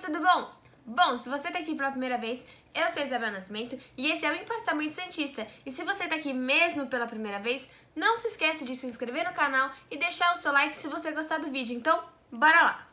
tudo bom? Bom, se você tá aqui pela primeira vez, eu sou Isabel Nascimento e esse é o Emparçamento Santista. E se você tá aqui mesmo pela primeira vez, não se esquece de se inscrever no canal e deixar o seu like se você gostar do vídeo. Então, bora lá!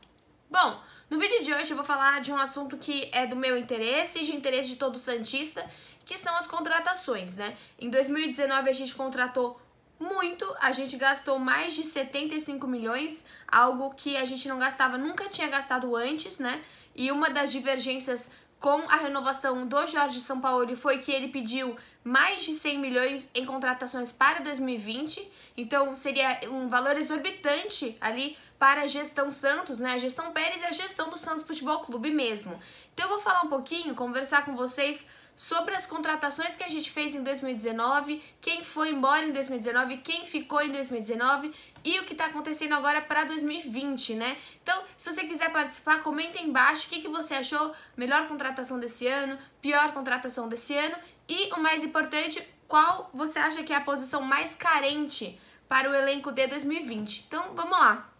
Bom, no vídeo de hoje eu vou falar de um assunto que é do meu interesse e de interesse de todo Santista, que são as contratações, né? Em 2019 a gente contratou muito, a gente gastou mais de 75 milhões, algo que a gente não gastava, nunca tinha gastado antes, né? E uma das divergências com a renovação do Jorge Sampaoli foi que ele pediu mais de 100 milhões em contratações para 2020, então seria um valor exorbitante ali para a gestão Santos, né? A gestão Pérez e a gestão do Santos Futebol Clube mesmo. Então eu vou falar um pouquinho, conversar com vocês sobre as contratações que a gente fez em 2019, quem foi embora em 2019, quem ficou em 2019 e o que está acontecendo agora para 2020, né? Então, se você quiser participar, comenta embaixo o que, que você achou, melhor contratação desse ano, pior contratação desse ano e o mais importante, qual você acha que é a posição mais carente para o elenco de 2020. Então, vamos lá.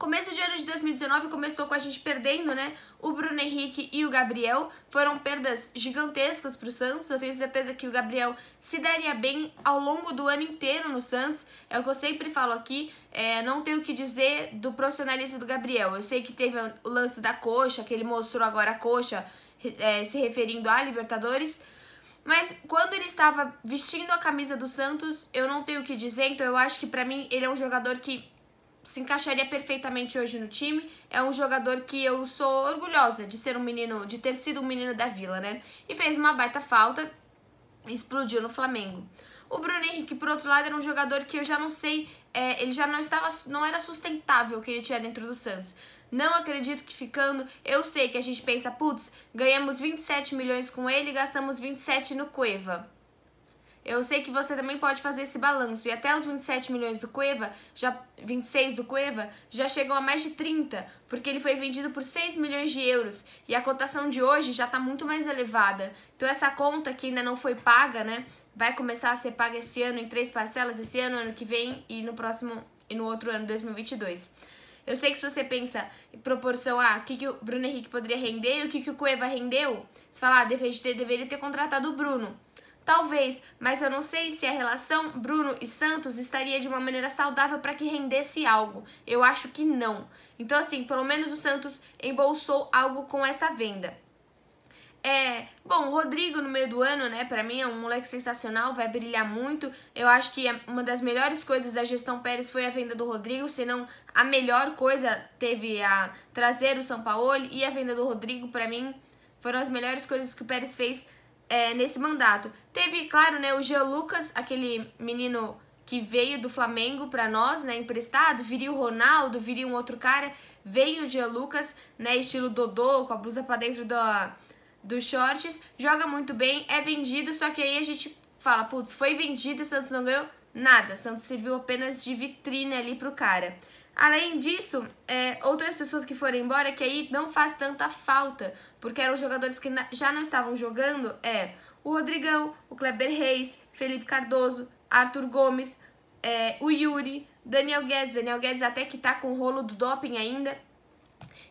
Começo de ano de 2019 começou com a gente perdendo, né? O Bruno Henrique e o Gabriel foram perdas gigantescas para o Santos. Eu tenho certeza que o Gabriel se daria bem ao longo do ano inteiro no Santos. É o que eu sempre falo aqui. É, não tenho o que dizer do profissionalismo do Gabriel. Eu sei que teve o lance da coxa, que ele mostrou agora a coxa, é, se referindo à Libertadores. Mas quando ele estava vestindo a camisa do Santos, eu não tenho o que dizer. Então eu acho que para mim ele é um jogador que se encaixaria perfeitamente hoje no time. É um jogador que eu sou orgulhosa de ser um menino, de ter sido um menino da Vila, né? E fez uma baita falta, explodiu no Flamengo. O Bruno Henrique, por outro lado, era um jogador que eu já não sei, é, ele já não estava, não era sustentável o que ele tinha dentro do Santos. Não acredito que ficando, eu sei que a gente pensa, putz, ganhamos 27 milhões com ele e gastamos 27 no Cueva. Eu sei que você também pode fazer esse balanço. E até os 27 milhões do Cueva, já 26 do Cueva, já chegam a mais de 30, porque ele foi vendido por 6 milhões de euros. E a cotação de hoje já está muito mais elevada. Então essa conta que ainda não foi paga, né? Vai começar a ser paga esse ano em três parcelas, esse ano, ano que vem e no próximo e no outro ano, 2022. Eu sei que se você pensa em proporção a ah, o que, que o Bruno Henrique poderia render e o que, que o Cueva rendeu, você fala, ah, deveria ter, deveria ter contratado o Bruno. Talvez, mas eu não sei se a relação Bruno e Santos estaria de uma maneira saudável para que rendesse algo. Eu acho que não. Então, assim, pelo menos o Santos embolsou algo com essa venda. É, bom, o Rodrigo no meio do ano, né, pra mim é um moleque sensacional, vai brilhar muito. Eu acho que uma das melhores coisas da gestão Pérez foi a venda do Rodrigo, se não a melhor coisa teve a trazer o São Paulo e a venda do Rodrigo, pra mim, foram as melhores coisas que o Pérez fez é, nesse mandato. Teve, claro, né, o Jean Lucas, aquele menino que veio do Flamengo para nós, né, emprestado, viria o Ronaldo, viria um outro cara, veio o Jean Lucas, né, estilo Dodô, com a blusa para dentro do dos shorts, joga muito bem, é vendido, só que aí a gente fala, putz, foi vendido, o Santos não ganhou nada, o Santos serviu apenas de vitrine ali pro cara. Além disso, é, outras pessoas que foram embora, que aí não faz tanta falta, porque eram jogadores que já não estavam jogando, é o Rodrigão, o Kleber Reis, Felipe Cardoso, Arthur Gomes, é, o Yuri, Daniel Guedes. Daniel Guedes até que tá com o rolo do doping ainda.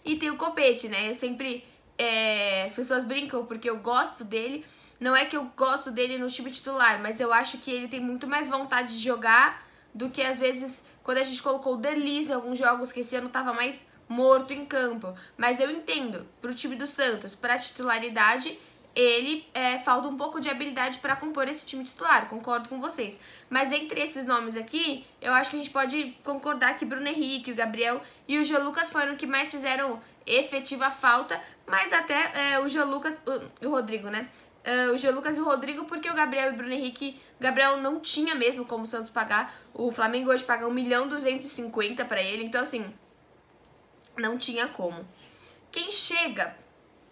E tem o Copete, né? Eu sempre... É, as pessoas brincam porque eu gosto dele. Não é que eu gosto dele no time titular, mas eu acho que ele tem muito mais vontade de jogar do que às vezes quando a gente colocou o Delize em alguns jogos que esse ano tava mais morto em campo. Mas eu entendo, pro time do Santos, pra titularidade, ele é, falta um pouco de habilidade para compor esse time titular, concordo com vocês. Mas entre esses nomes aqui, eu acho que a gente pode concordar que Bruno Henrique, o Gabriel e o Jean Lucas foram que mais fizeram efetiva falta, mas até é, o Jean Lucas, o, o Rodrigo, né? uh, o Jean Lucas e o Rodrigo, porque o Gabriel e o Bruno Henrique, o Gabriel não tinha mesmo como o Santos pagar. O Flamengo hoje paga 1 milhão 250 para ele, então assim, não tinha como. Quem chega,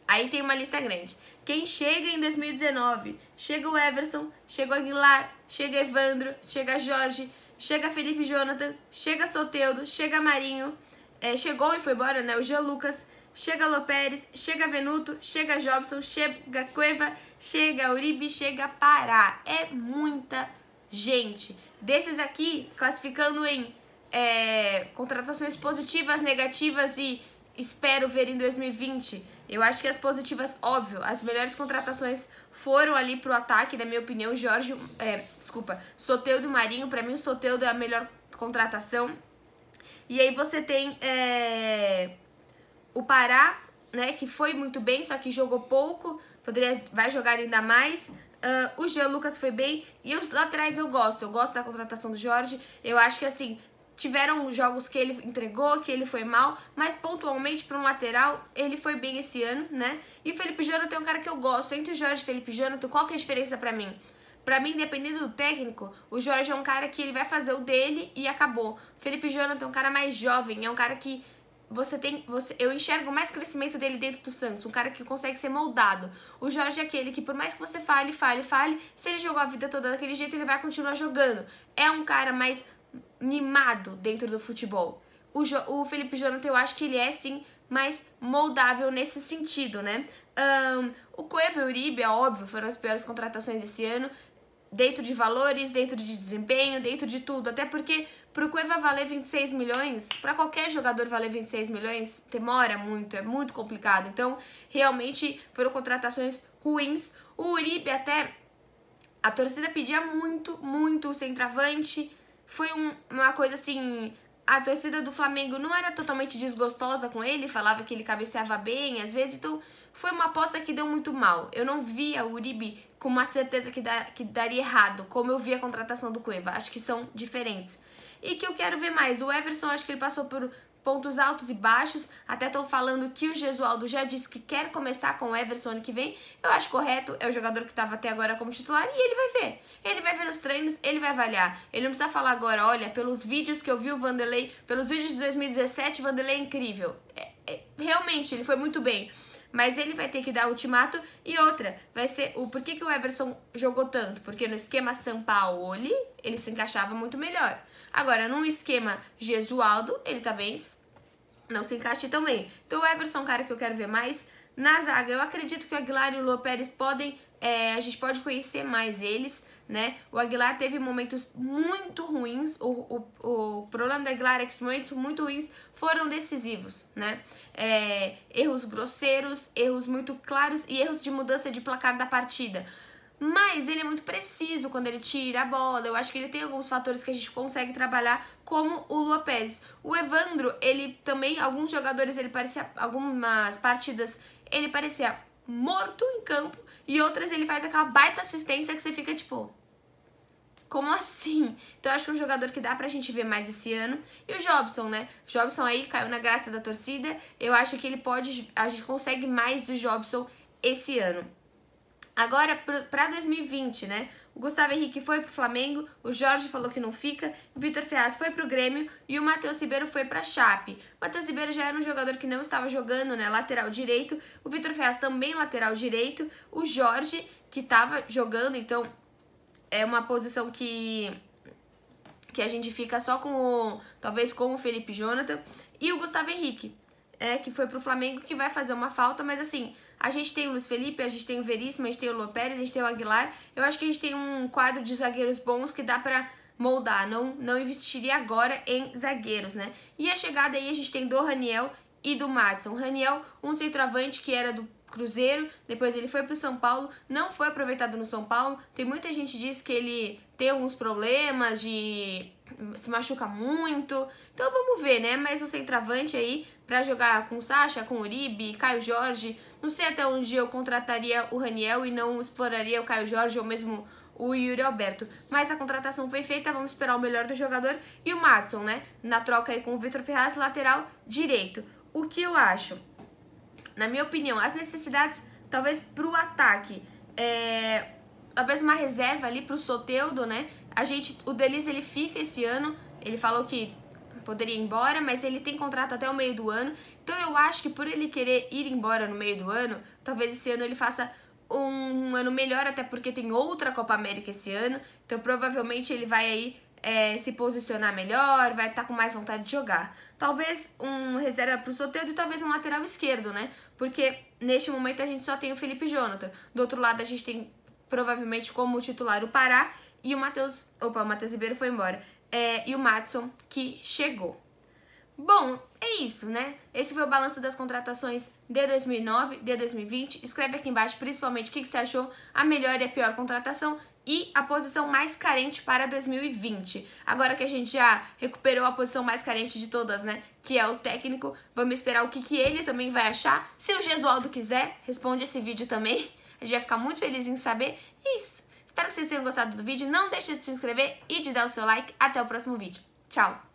aí tem uma lista grande. Quem chega em 2019? Chega o Everson, chega o Aguilar, chega Evandro, chega Jorge, chega Felipe Jonathan, chega Soteudo, chega Marinho, é, chegou e foi embora, né? O Jean Lucas, chega Lopérez, chega Venuto, chega Jobson, chega Cueva, chega Uribe, chega Pará. É muita gente. Desses aqui, classificando em é, contratações positivas, negativas e espero ver em 2020. Eu acho que as positivas, óbvio, as melhores contratações foram ali pro ataque, na minha opinião, Jorge, é, desculpa, Soteudo e Marinho, para mim o Soteudo é a melhor contratação. E aí você tem é, o Pará, né, que foi muito bem, só que jogou pouco, poderia, vai jogar ainda mais. Uh, o Jean Lucas foi bem e os laterais eu gosto, eu gosto da contratação do Jorge, eu acho que assim, tiveram jogos que ele entregou, que ele foi mal, mas pontualmente para um lateral ele foi bem esse ano, né? E o Felipe Jonathan é um cara que eu gosto. Entre o Jorge e o Felipe Jonathan, qual que é a diferença para mim? Para mim, dependendo do técnico, o Jorge é um cara que ele vai fazer o dele e acabou. O Felipe Jonathan é um cara mais jovem, é um cara que você tem, você, eu enxergo mais crescimento dele dentro do Santos, um cara que consegue ser moldado. O Jorge é aquele que, por mais que você fale, fale, fale, se ele jogou a vida toda daquele jeito, ele vai continuar jogando. É um cara mais mimado dentro do futebol. O, jo, o Felipe Jonathan, eu acho que ele é, sim, mais moldável nesse sentido, né? Um, o Cueva e o Uribe, é óbvio, foram as piores contratações esse ano, dentro de valores, dentro de desempenho, dentro de tudo. Até porque Pro Cueva valer 26 milhões, para qualquer jogador valer 26 milhões, demora muito, é muito complicado. Então, realmente foram contratações ruins. O Uribe até a torcida pedia muito, muito o centroavante. Foi um, uma coisa assim. A torcida do Flamengo não era totalmente desgostosa com ele, falava que ele cabeceava bem às vezes, então foi uma aposta que deu muito mal. Eu não via o Uribe com uma certeza que, que daria errado, como eu vi a contratação do Cueva. Acho que são diferentes e que eu quero ver mais. O Everson, acho que ele passou por pontos altos e baixos. Até estão falando que o Gesualdo já disse que quer começar com o Everson ano que vem. Eu acho correto, é o jogador que estava até agora como titular e ele vai ver. Ele vai ver nos treinos, ele vai avaliar. Ele não precisa falar agora, olha, pelos vídeos que eu vi o Vanderlei, pelos vídeos de 2017, o Vanderlei é incrível. É, é, realmente, ele foi muito bem. Mas ele vai ter que dar ultimato. E outra, vai ser o porquê que o Everson jogou tanto. Porque no esquema São Paulo ele se encaixava muito melhor. Agora, num esquema Gesualdo, ele talvez tá não se encaixe tão bem. Então, o Everson, é cara, que eu quero ver mais. Na zaga, eu acredito que o Aguilar e o Lô Pérez podem... É, a gente pode conhecer mais eles, né? O Aguilar teve momentos muito ruins. O, o, o problema do Aguilar é que os momentos muito ruins foram decisivos, né? É, erros grosseiros, erros muito claros e erros de mudança de placar da partida. Mas ele é muito preciso quando ele tira a bola. Eu acho que ele tem alguns fatores que a gente consegue trabalhar, como o Lua Pérez. O Evandro, ele também, alguns jogadores, ele parecia, algumas partidas, ele parecia morto em campo e outras ele faz aquela baita assistência que você fica tipo, como assim? Então, acho que é um jogador que dá pra gente ver mais esse ano. E o Jobson, né? O Jobson aí caiu na graça da torcida. Eu acho que ele pode. A gente consegue mais do Jobson esse ano. Agora, para 2020, né? O Gustavo Henrique foi pro Flamengo, o Jorge falou que não fica, o Vitor Ferraz foi pro Grêmio e o Matheus Ribeiro foi pra Chape. O Matheus Ribeiro já era um jogador que não estava jogando, né? Lateral direito, o Vitor Ferraz também lateral direito, o Jorge, que estava jogando, então é uma posição que que a gente fica só com o, talvez com o Felipe Jonathan e o Gustavo Henrique é, que foi pro Flamengo, que vai fazer uma falta, mas assim, a gente tem o Luiz Felipe, a gente tem o Veríssimo, a gente tem o Lopérez, a gente tem o Aguilar. Eu acho que a gente tem um quadro de zagueiros bons que dá pra moldar, não, não investiria agora em zagueiros, né? E a chegada aí a gente tem do Raniel e do Madison. O Raniel, um centroavante que era do Cruzeiro, depois ele foi para o São Paulo, não foi aproveitado no São Paulo. Tem muita gente diz que ele tem alguns problemas de se machuca muito. Então vamos ver, né? Mas o centroavante aí para jogar com o Sacha, com o Uribe, Caio Jorge, não sei até onde eu contrataria o Raniel e não exploraria o Caio Jorge ou mesmo o Yuri Alberto. Mas a contratação foi feita, vamos esperar o melhor do jogador e o Madison, né? Na troca aí com o Vitor Ferraz, lateral direito. O que eu acho? na minha opinião, as necessidades, talvez pro ataque, é, talvez uma reserva ali pro Soteudo, né? A gente, o Delis ele fica esse ano, ele falou que poderia ir embora, mas ele tem contrato até o meio do ano. Então eu acho que por ele querer ir embora no meio do ano, talvez esse ano ele faça um ano melhor, até porque tem outra Copa América esse ano. Então provavelmente ele vai aí é, se posicionar melhor, vai estar tá com mais vontade de jogar. Talvez um reserva para o Soteldo e talvez um lateral esquerdo, né? Porque neste momento a gente só tem o Felipe Jonathan. Do outro lado a gente tem provavelmente como titular o Pará e o Matheus... Opa, o Matheus Ribeiro foi embora. É, e o Matson que chegou. Bom, é isso, né? Esse foi o balanço das contratações de 2009, de 2020. Escreve aqui embaixo, principalmente, o que, que você achou a melhor e a pior contratação e a posição mais carente para 2020. Agora que a gente já recuperou a posição mais carente de todas, né? Que é o técnico, vamos esperar o que, que ele também vai achar. Se o Gesualdo quiser, responde esse vídeo também. A gente vai ficar muito feliz em saber. E é isso. Espero que vocês tenham gostado do vídeo. Não deixe de se inscrever e de dar o seu like. Até o próximo vídeo. Tchau!